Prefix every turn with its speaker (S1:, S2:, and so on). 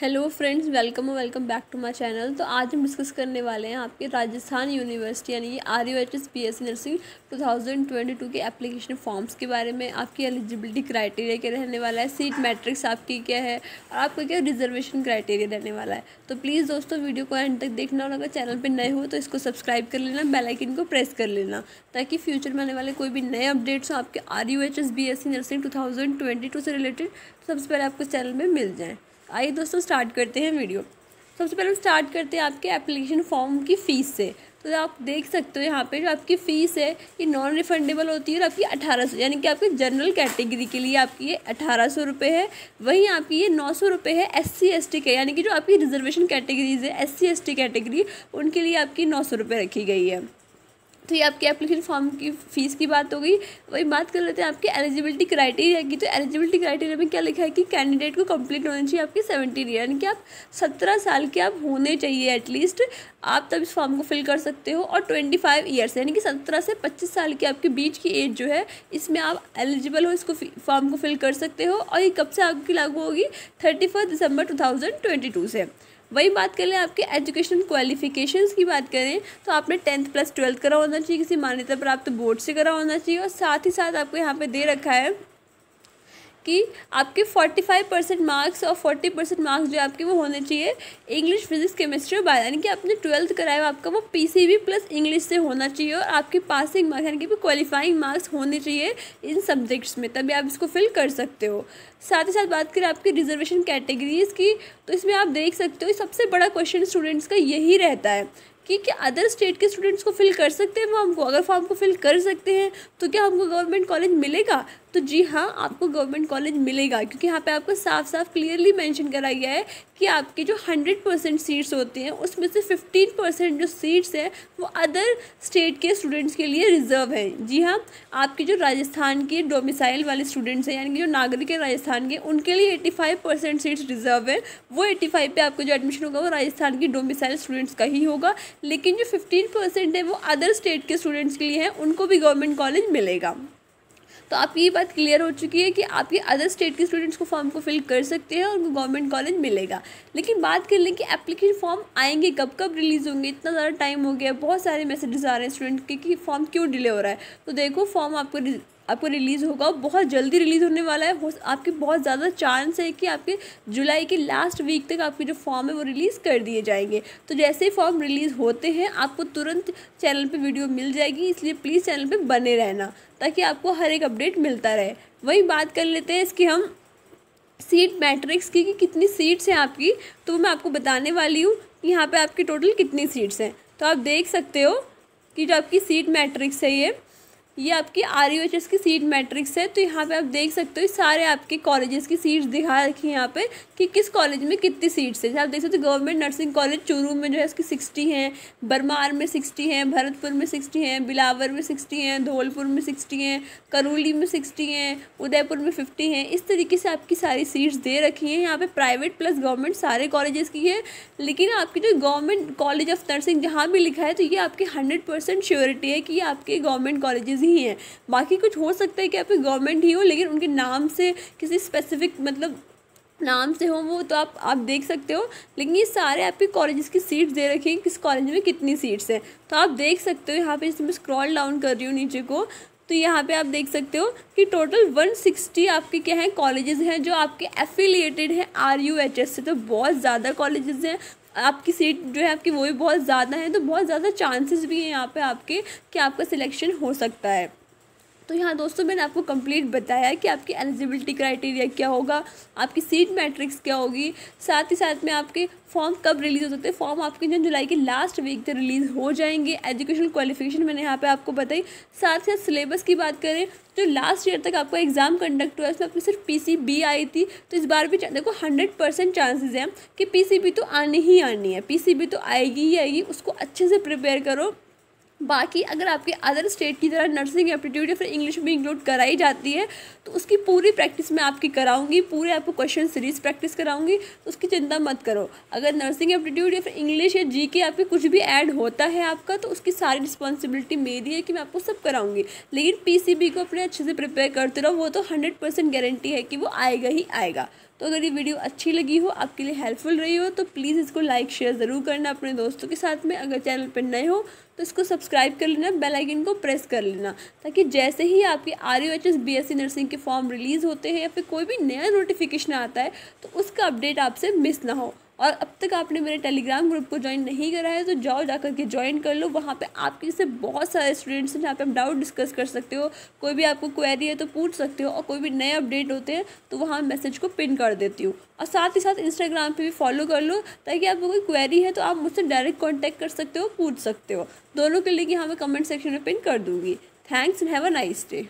S1: hello friends welcome और welcome back to my channel तो आज हम डिस्कस करने वाले हैं आपके राजस्थान यूनिवर्सिटी यानी कि R U H S P S nursing two thousand twenty two के एप्लीकेशन फॉर्म्स के बारे में आपकी एलिजिबिलिटी क्राइटेरिया क्या रहने वाला है सीट मैट्रिक्स आपकी क्या है और आपका क्या रिजर्वेशन क्राइटेरिया रहने वाला है तो प्लीज़ दोस्तों वीडियो को एंड तक देखना और अगर चैनल पर नए हो तो इसको सब्सक्राइब कर लेना बेलाइकिन को प्रेस कर लेना ताकि फ्यूचर में आने वाले कोई भी नए अपडेट्स हो आपके R U H S B S C nursing two thousand twenty two से रिलेटेड सबसे पहले आपको चैनल में मिल जाएँ आइए दोस्तों स्टार्ट करते हैं वीडियो सबसे पहले हम स्टार्ट करते हैं आपके एप्लीकेशन फॉर्म की फ़ीस से तो आप देख सकते हो यहाँ पे जो आपकी फ़ीस है ये नॉन रिफंडेबल होती है और आपकी अठारह सौ यानी कि आपके जनरल कैटेगरी के लिए आपकी ये अठारह सौ रुपये है वहीं आपकी ये नौ सौ रुपये है एस सी एस टी के यानी कि जो आपकी रिजर्वेशन कैटेगरीज है S C S T category उनके लिए आपकी नौ सौ रुपये रखी गई है तो ये आपके एप्लीकेशन फॉर्म की फ़ीस की बात हो गई वही बात कर लेते हैं आपके एलिजिबिलिटी क्राइटेरिया की तो एलिजिबिलिटी क्राइटेरिया में क्या लिखा है कि कैंडिडेट को कंप्लीट होना चाहिए आपके सेवेंटीन ईयर यानी कि आप सत्रह साल के आप होने चाहिए एटलीस्ट आप तब इस फॉर्म को फिल कर सकते हो और ट्वेंटी फाइव ईयर्स यानी कि सत्रह से पच्चीस साल के आपके बीच की एज जो है इसमें आप एलिजिबल हो इसको फॉर्म को फिल कर सकते हो और ये कब से आपकी लागू होगी thirty December two thousand twenty two से वही बात करें आपके एजुकेशन क्वालिफिकेशंस की बात करें तो आपने टेंथ प्लस ट्वेल्थ करा होना चाहिए किसी मान्यता प्राप्त बोर्ड से करा होना चाहिए और साथ ही साथ आपको यहाँ पर दे रखा है कि आपके 45 परसेंट मार्क्स और 40 परसेंट मार्क्स जो आपके वो होने चाहिए इंग्लिश फिजिक्स केमिस्ट्री और यानी कि आपने ट्वेल्थ कराया हुआ आपका वो पीसीबी प्लस इंग्लिश से होना चाहिए और आपके पासिंग मार्क्स यानी कि क्वालिफाइंग मार्क्स होने चाहिए इन सब्जेक्ट्स में तभी आप इसको फिल कर सकते हो साथ ही साथ बात करें आपकी रिजर्वेशन कैटेगरीज की तो इसमें आप देख सकते हो सबसे बड़ा क्वेश्चन स्टूडेंट्स का यही रहता है कि क्या अदर स्टेट के स्टूडेंट्स को फिल कर सकते हैं फॉर्म को अगर फॉर्म को फिल कर सकते हैं तो क्या हमको गवर्नमेंट कॉलेज मिलेगा तो जी हाँ आपको गवर्नमेंट कॉलेज मिलेगा क्योंकि यहाँ पे आपको साफ साफ क्लियरली मेंशन करा गया है कि आपके जो हंड्रेड परसेंट सीट्स होते हैं उसमें से फिफ्टीन परसेंट जो सीट्स हैं वो अदर स्टेट के स्टूडेंट्स के लिए रिजर्व हैं जी हाँ आपके जो राजस्थान के डोमिसाइल वाले स्टूडेंट्स हैं यानी कि जो नागरिक है राजस्थान के उनके लिए eighty five percent seats reserve है वो एटी फाइव पर आपको जो एडमिशन होगा वो राजस्थान के डोमिसाइल स्टूडेंट्स का ही होगा लेकिन जो फिफ्टीन परसेंट है वो अदर स्टेट के स्टूडेंट्स के लिए हैं उनको भी गवर्नमेंट कॉलेज मिलेगा तो आपकी ये बात क्लियर हो चुकी है कि आपके अदर स्टेट के स्टूडेंट्स को फॉर्म को फिल कर सकते हैं और उनको गवर्नमेंट कॉलेज मिलेगा लेकिन बात कर लें कि एप्लीकेशन फॉर्म आएंगे कब कब रिलीज़ होंगे इतना ज़्यादा टाइम हो गया बहुत सारे मैसेजेस आ रहे हैं स्टूडेंट के कि फॉर्म क्यों डिले हो रहा है तो देखो फॉर्म आपको आपको रिलीज़ होगा और बहुत जल्दी रिलीज़ होने वाला है आपके बहुत ज़्यादा चांस है कि आपके जुलाई के लास्ट वीक तक आपके जो फॉर्म है वो रिलीज़ कर दिए जाएंगे तो जैसे ही फॉर्म रिलीज़ होते हैं आपको तुरंत चैनल पे वीडियो मिल जाएगी इसलिए प्लीज़ चैनल पे बने रहना ताकि आपको हर एक अपडेट मिलता रहे वही बात कर लेते हैं इसकी हम सीट मैट्रिक्स की कि कितनी सीट्स हैं आपकी तो मैं आपको बताने वाली हूँ कि यहाँ पर आपकी टोटल कितनी सीट्स हैं तो आप देख सकते हो कि जो आपकी सीट मैट्रिक्स है ये ये आपकी आर यू एच एस की सीट मैट्रिक्स है तो यहाँ पे आप देख सकते हो सारे आपके कॉलेजेस की सीट्स दिखा रखी है यहाँ पे कि किस कॉलेज में कितनी सीट्स है जैसे आप देख सकते हो गवर्नमेंट नर्सिंग कॉलेज चूरू में जो है उसकी सिक्सटी हैं बरमार में सिक्सटी हैं भरतपुर में सिक्सटी हैं बिलावर में सिक्सटी हैं धौलपुर में सिक्सटी हैं करौली में सिक्सटी हैं उदयपुर में फिफ्टी हैं इस तरीके से आपकी सारी सीट्स दे रखी हैं यहाँ पर प्राइवेट प्लस गवर्नमेंट सारे कॉलेजेस की है लेकिन आपकी जो गवर्नमेंट कॉलेज ऑफ नर्सिंग जहाँ भी लिखा है तो ये आपकी हंड्रेड परसेंट श्योरिटी है कि ये आपके गवर्नमेंट कॉलेजेस चीज़ ही हैं बाकी कुछ हो सकता है कि आप गवर्नमेंट ही हो लेकिन उनके नाम से किसी स्पेसिफिक मतलब नाम से हो वो तो आप आप देख सकते हो लेकिन ये सारे आपके कॉलेजेस की सीट्स दे रखी हैं किस कॉलेज में कितनी सीट्स हैं तो आप देख सकते हो यहाँ पे जैसे मैं स्क्रॉल डाउन कर रही हूँ नीचे को तो यहाँ पे आप देख सकते हो कि टोटल वन सिक्सटी आपके क्या हैं कॉलेजेस हैं जो आपके एफिलिएटेड हैं आर यू एच एस से तो बहुत ज़्यादा कॉलेजेस हैं आपकी सीट जो है आपकी वो भी बहुत ज़्यादा है तो बहुत ज़्यादा चांसेस भी हैं यहाँ पे आपके कि आपका सिलेक्शन हो सकता है तो यहाँ दोस्तों मैंने आपको कंप्लीट बताया कि आपकी एलिजिबिलिटी क्राइटेरिया क्या होगा आपकी सीट मैट्रिक्स क्या होगी साथ ही साथ में आपके फॉर्म कब रिलीज़ हो सकते हैं फॉर्म आपके जो जुलाई के लास्ट वीक तक रिलीज़ हो जाएंगे एजुकेशन क्वालिफिकेशन मैंने यहाँ पे आपको बताई साथ ही साथ सिलेबस की बात करें जो लास्ट ईयर तक आपका एग्ज़ाम कंडक्ट हुआ उसमें आपकी सिर्फ पीसीबी आई थी तो इस बार भी देखो हंड्रेड परसेंट चांसेज़ हैं कि पी तो आनी ही आनी है पी तो आएगी ही आएगी उसको अच्छे से प्रिपेयर करो बाकी अगर आपके अदर स्टेट की तरह नर्सिंग एप्टीट्यूड या फिर इंग्लिश भी इंक्लूड कराई जाती है तो उसकी पूरी प्रैक्टिस मैं आपकी कराऊंगी पूरे आपको क्वेश्चन सीरीज प्रैक्टिस कराऊंगी तो उसकी चिंता मत करो अगर नर्सिंग एप्टीट्यूड या फिर इंग्लिश या जी के आपके कुछ भी ऐड होता है आपका तो उसकी सारी रिस्पॉन्सिबिलिटी मेरी है कि मैं आपको सब कराऊँगी लेकिन पी को अपने अच्छे से प्रिपेयर करते रहो वो तो हंड्रेड गारंटी है कि वो आएगा ही आएगा तो अगर ये वीडियो अच्छी लगी हो आपके लिए हेल्पफुल रही हो तो प्लीज़ इसको लाइक शेयर ज़रूर करना अपने दोस्तों के साथ में अगर चैनल पर नए हो तो इसको सब्सक्राइब कर लेना बेल आइकन को प्रेस कर लेना ताकि जैसे ही आपके R U H S B S C nursing के फॉर्म रिलीज़ होते हैं या फिर कोई भी नया नोटिफिकेशन आता है तो उसका अपडेट आपसे मिस ना हो और अब तक आपने मेरे टेलीग्राम ग्रुप को ज्वाइन नहीं करा है तो जाओ जा के ज्वाइन कर लो वहाँ पे आपके से बहुत सारे स्टूडेंट्स हैं जहाँ पे आप डाउट डिस्कस कर सकते हो कोई भी आपको क्वेरी है तो पूछ सकते हो और कोई भी नए अपडेट होते हैं तो वहाँ मैसेज को पिन कर देती हूँ और साथ ही साथ इंस्टाग्राम पर भी फॉलो कर लो ताकि आपको कोई क्वेरी है तो आप मुझसे डायरेक्ट कॉन्टैक्ट कर सकते हो पूछ सकते हो दोनों के लिंक यहाँ मैं कमेंट सेक्शन में पिन कर दूँगी thanks and have a nice day